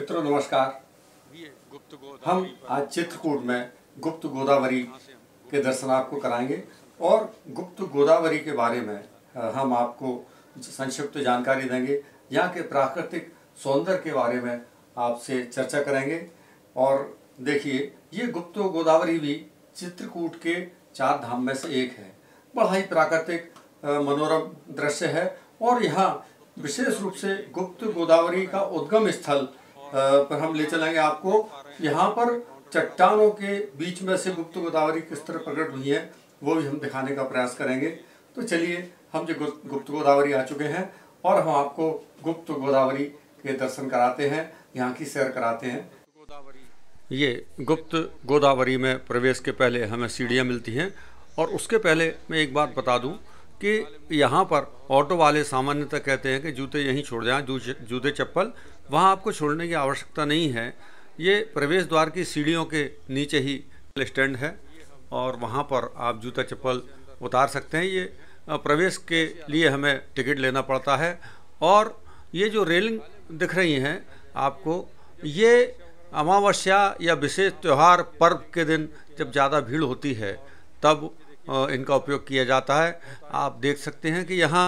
मित्रों नमस्कार हम आज चित्रकूट में गुप्त गोदावरी के दर्शन आपको कराएंगे और गुप्त गोदावरी के बारे में हम आपको संक्षिप्त जानकारी देंगे यहाँ के प्राकृतिक सौंदर्य के बारे में आपसे चर्चा करेंगे और देखिए ये गुप्त गोदावरी भी चित्रकूट के चार धाम में से एक है बड़ा ही प्राकृतिक मनोरम दृश्य है और यहाँ विशेष रूप से गुप्त गोदावरी का उद्गम स्थल पर हम ले चलेंगे आपको यहाँ पर चट्टानों के बीच में से गुप्त गोदावरी किस तरह प्रकट हुई है वो भी हम दिखाने का प्रयास करेंगे तो चलिए हम जो गुप्त गोदावरी आ चुके हैं और हम आपको गुप्त गोदावरी के दर्शन कराते हैं यहाँ की सैर कराते हैं ये गुप्त गोदावरी में प्रवेश के पहले हमें सीढ़ियाँ मिलती हैं और उसके पहले मैं एक बात बता दूँ कि यहाँ पर ऑटो वाले सामान्यतः कहते हैं कि जूते यहीं छोड़ दें जूते चप्पल वहाँ आपको छोड़ने की आवश्यकता नहीं है ये प्रवेश द्वार की सीढ़ियों के नीचे ही स्टैंड है और वहाँ पर आप जूता चप्पल उतार सकते हैं ये प्रवेश के लिए हमें टिकट लेना पड़ता है और ये जो रेलिंग दिख रही हैं आपको ये अमावस्या या विशेष त्यौहार पर्व के दिन जब ज़्यादा भीड़ होती है तब इनका उपयोग किया जाता है आप देख सकते हैं कि यहाँ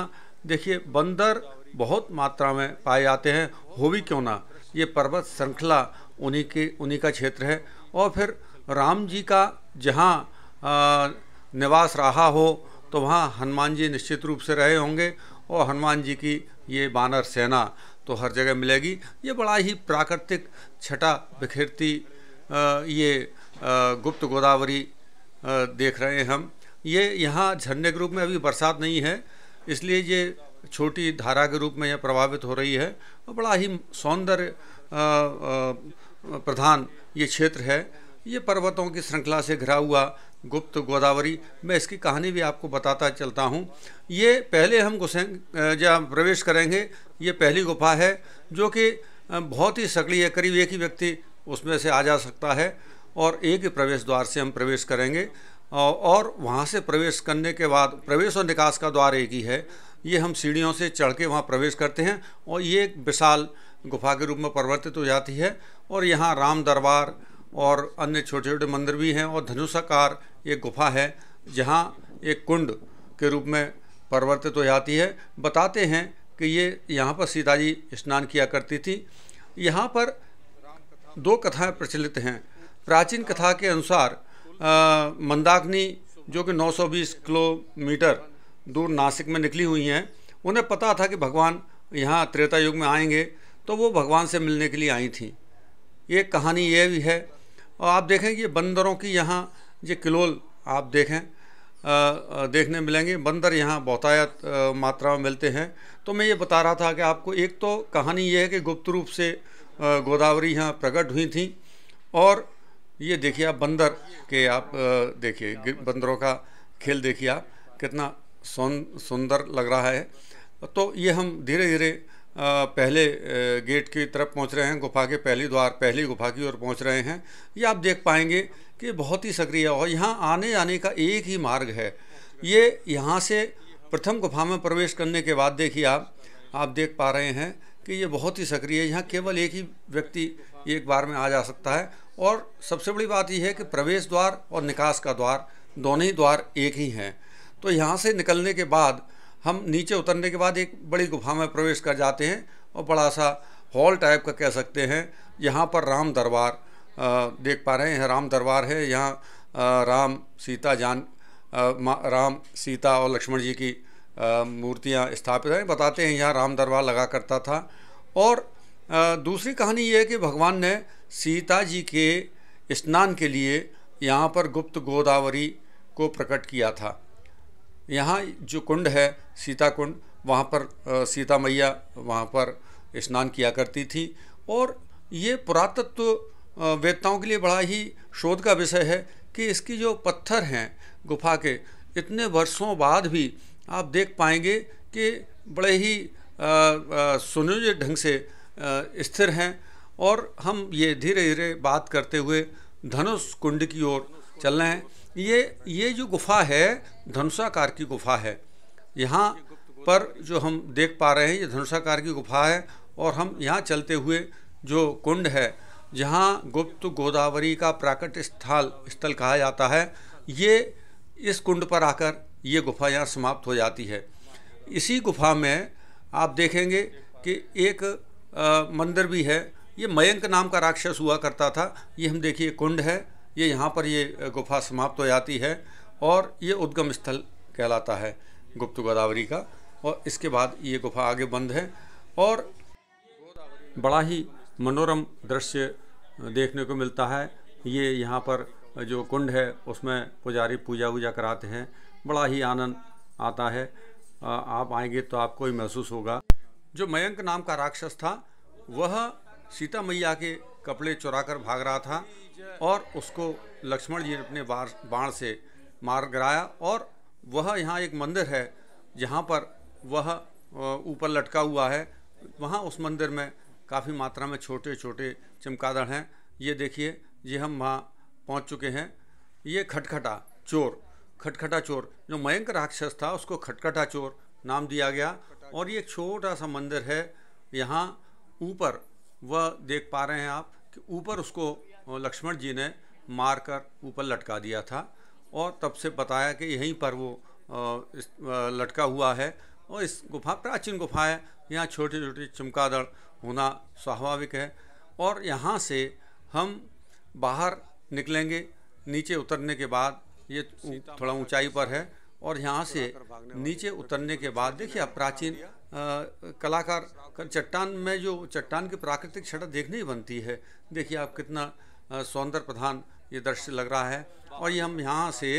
देखिए बंदर बहुत मात्रा में पाए जाते हैं हो भी क्यों ना ये पर्वत श्रृंखला उन्हीं के उन्हीं का क्षेत्र है और फिर राम जी का जहाँ निवास रहा हो तो वहाँ हनुमान जी निश्चित रूप से रहे होंगे और हनुमान जी की ये बानर सेना तो हर जगह मिलेगी ये बड़ा ही प्राकृतिक छटा बिखेरती ये गुप्त गोदावरी देख रहे हैं हम ये यहाँ झरने के रूप में अभी बरसात नहीं है इसलिए ये छोटी धारा के रूप में यह प्रभावित हो रही है और बड़ा ही सौंदर्य प्रधान ये क्षेत्र है ये पर्वतों की श्रृंखला से घिरा हुआ गुप्त गोदावरी मैं इसकी कहानी भी आपको बताता चलता हूँ ये पहले हम घुसें जब प्रवेश करेंगे ये पहली गुफा है जो कि बहुत ही सकड़ी है करीब एक ही व्यक्ति उसमें से आ जा सकता है और एक ही प्रवेश द्वार से हम प्रवेश करेंगे और वहाँ से प्रवेश करने के बाद प्रवेश और निकास का द्वार एक ही है ये हम सीढ़ियों से चढ़ के वहाँ प्रवेश करते हैं और ये एक विशाल गुफा के रूप में परिवर्तित हो जाती है और यहाँ राम दरबार और अन्य छोटे छोटे मंदिर भी हैं और धनुषाकार एक गुफा है जहाँ एक कुंड के रूप में परिवर्तित हो जाती है बताते हैं कि ये यहाँ पर सीता जी स्नान किया करती थी यहाँ पर दो कथाएं प्रचलित हैं प्राचीन कथा के अनुसार मंदाकिनी जो कि 920 किलोमीटर दूर नासिक में निकली हुई हैं उन्हें पता था कि भगवान यहाँ त्रेता युग में आएंगे तो वो भगवान से मिलने के लिए आई थी ये कहानी ये भी है और आप देखें कि बंदरों की यहाँ ये किलोल आप देखें आ, देखने मिलेंगे बंदर यहाँ बहुतायत मात्रा में मिलते हैं तो मैं ये बता रहा था कि आपको एक तो कहानी ये है कि गुप्त रूप से गोदावरी यहाँ प्रकट हुई थी और ये देखिए आप बंदर के आप देखिए बंदरों का खेल देखिए आप कितना सुंदर लग रहा है तो ये हम धीरे धीरे पहले गेट की तरफ पहुंच रहे हैं गुफा के पहली द्वार पहली गुफा की ओर पहुंच रहे हैं ये आप देख पाएंगे कि बहुत ही सक्रिय और यहाँ आने जाने का एक ही मार्ग है ये यहाँ से प्रथम गुफा में प्रवेश करने के बाद देखिए आप आप देख पा रहे हैं कि ये बहुत ही सक्रिय है यहाँ केवल एक ही व्यक्ति एक बार में आ जा सकता है और सबसे बड़ी बात यह है कि प्रवेश द्वार और निकास का द्वार दोनों ही द्वार एक ही हैं तो यहाँ से निकलने के बाद हम नीचे उतरने के बाद एक बड़ी गुफा में प्रवेश कर जाते हैं और बड़ा सा हॉल टाइप का कह सकते हैं यहाँ पर राम दरबार देख पा रहे हैं राम दरबार है यहाँ राम सीता जान राम सीता और लक्ष्मण जी की मूर्तियाँ स्थापित हैं बताते हैं यहाँ राम दरबार लगा करता था और दूसरी कहानी ये है कि भगवान ने सीता जी के स्नान के लिए यहाँ पर गुप्त गोदावरी को प्रकट किया था यहाँ जो कुंड है सीता कुंड वहाँ पर सीता मैया वहाँ पर स्नान किया करती थी और ये पुरातत्व वेदताओं के लिए बड़ा ही शोध का विषय है कि इसकी जो पत्थर हैं गुफा के इतने वर्षों बाद भी आप देख पाएंगे कि बड़े ही सुनियोजित ढंग से स्थिर हैं और हम ये धीरे धीरे बात करते हुए धनुष कुंड की ओर चल रहे हैं ये ये जो गुफा है धनुषाकार की गुफा है यहाँ पर जो हम देख पा रहे हैं ये धनुषाकार की गुफा है और हम यहाँ चलते हुए जो कुंड है जहाँ गुप्त गोदावरी का प्राकट स्थल स्थल कहा जाता है ये इस कुंड पर आकर ये गुफा यहाँ समाप्त हो जाती है इसी गुफा में आप देखेंगे कि एक आ, मंदिर भी है ये मयंक नाम का राक्षस हुआ करता था ये हम देखिए कुंड है ये यहाँ पर ये गुफा समाप्त हो जाती है और ये उद्गम स्थल कहलाता है गुप्त गोदावरी का और इसके बाद ये गुफा आगे बंद है और बड़ा ही मनोरम दृश्य देखने को मिलता है ये यहाँ पर जो कुंड है उसमें पुजारी पूजा वूजा कराते हैं बड़ा ही आनंद आता है आप आएंगे तो आपको ही महसूस होगा जो मयंक नाम का राक्षस था वह सीता मैया के कपड़े चुरा कर भाग रहा था और उसको लक्ष्मण जी ने अपने बाण से मार गिराया और वह यहाँ एक मंदिर है जहाँ पर वह ऊपर लटका हुआ है वहाँ उस मंदिर में काफ़ी मात्रा में छोटे छोटे चमकादड़ हैं ये देखिए ये हम वहाँ पहुँच चुके हैं ये खटखटा चोर खटखटा चोर जो मयंक राक्षस था उसको खटखटा चोर नाम दिया गया और ये छोटा सा मंदिर है यहाँ ऊपर वह देख पा रहे हैं आप कि ऊपर उसको लक्ष्मण जी ने मार कर ऊपर लटका दिया था और तब से बताया कि यहीं पर वो लटका हुआ है और इस गुफा प्राचीन गुफा है यहाँ छोटे छोटे चमकादड़ होना स्वाभाविक है और यहाँ से हम बाहर निकलेंगे नीचे उतरने के बाद ये थोड़ा ऊंचाई पर है और यहाँ से नीचे उतरने के बाद देखिए आप प्राचीन कलाकार चट्टान में जो चट्टान की प्राकृतिक छटा देखने ही बनती है देखिए आप कितना सौंदर्य प्रधान ये दृश्य लग रहा है और ये हम यहाँ से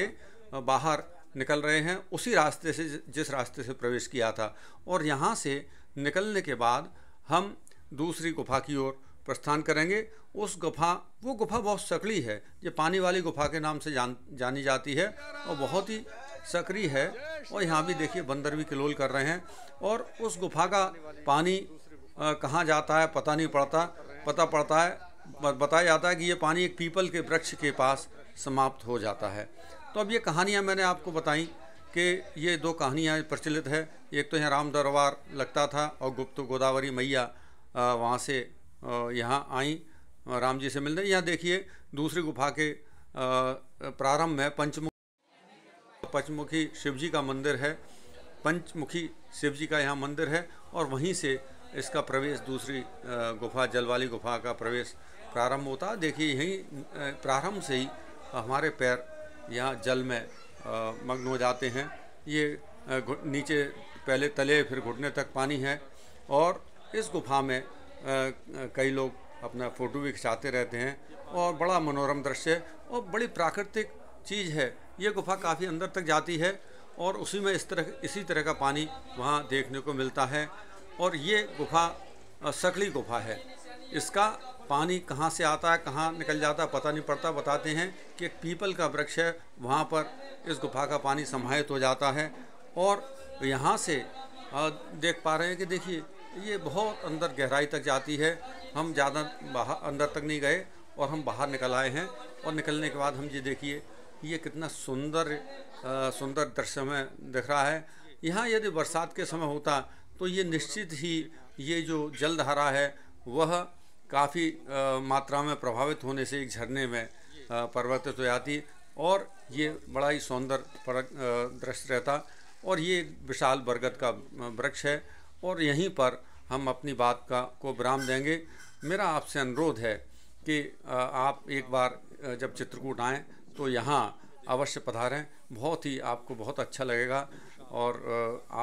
बाहर निकल रहे हैं उसी रास्ते से जिस रास्ते से प्रवेश किया था और यहाँ से निकलने के बाद हम दूसरी गुफा की ओर प्रस्थान करेंगे उस गुफा वो गुफा बहुत सकड़ी है ये पानी वाली गुफा के नाम से जान जानी जाती है और बहुत ही सक्रिय है और यहाँ भी देखिए बंदर भी किलोल कर रहे हैं और उस गुफा का पानी कहाँ जाता है पता नहीं पड़ता पता पड़ता है बताया जाता है कि ये पानी एक पीपल के वृक्ष के पास समाप्त हो जाता है तो अब ये कहानियाँ मैंने आपको बताई कि ये दो कहानियाँ प्रचलित है एक तो यहाँ राम दरबार लगता था और गुप्त गोदावरी मैया वहाँ से यहाँ आई राम जी से मिलने यहाँ देखिए दूसरी गुफा के प्रारंभ में पंचमुख पंचमुखी शिव जी का मंदिर है पंचमुखी शिव जी का यहाँ मंदिर है और वहीं से इसका प्रवेश दूसरी गुफा जलवाली गुफा का प्रवेश प्रारंभ होता है देखिए यहीं प्रारंभ से ही हमारे पैर यहाँ जल में मग्न हो जाते हैं ये नीचे पहले तले फिर घुटने तक पानी है और इस गुफा में कई लोग अपना फ़ोटो भी खिंचाते रहते हैं और बड़ा मनोरम दृश्य और बड़ी प्राकृतिक चीज़ है ये गुफा काफ़ी अंदर तक जाती है और उसी में इस तरह इसी तरह का पानी वहाँ देखने को मिलता है और ये गुफा सकली गुफा है इसका पानी कहाँ से आता है कहाँ निकल जाता है पता नहीं पड़ता बताते हैं कि एक पीपल का वृक्ष है वहाँ पर इस गुफा का पानी समाहित हो जाता है और यहाँ से देख पा रहे हैं कि देखिए ये बहुत अंदर गहराई तक जाती है हम ज़्यादा बाहर अंदर तक नहीं गए और हम बाहर निकल आए हैं और निकलने के बाद हम ये देखिए ये कितना सुंदर सुंदर दृश्य में दिख रहा है यहाँ यदि बरसात के समय होता तो ये निश्चित ही ये जो जलधारा है वह काफ़ी मात्रा में प्रभावित होने से एक झरने में परिवर्तित हो जाती और ये बड़ा ही सुंदर दृश्य रहता और ये एक विशाल बरगद का वृक्ष है और यहीं पर हम अपनी बात का को विराम देंगे मेरा आपसे अनुरोध है कि आप एक बार जब चित्रकूट आएँ तो यहाँ अवश्य पधारें बहुत ही आपको बहुत अच्छा लगेगा और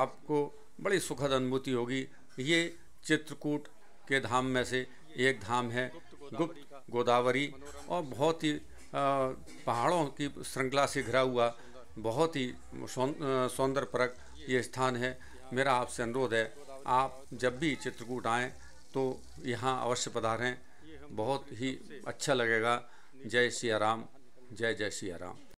आपको बड़ी सुखद अनुभूति होगी ये चित्रकूट के धाम में से एक धाम है गुप्त गोदावरी और बहुत ही पहाड़ों की श्रृंखला से घिरा हुआ बहुत ही सौंदर्य परक ये स्थान है मेरा आपसे अनुरोध है आप जब भी चित्रकूट आएँ तो यहाँ अवश्य पधारें बहुत ही अच्छा लगेगा जय सिया राम जय जय श्री राम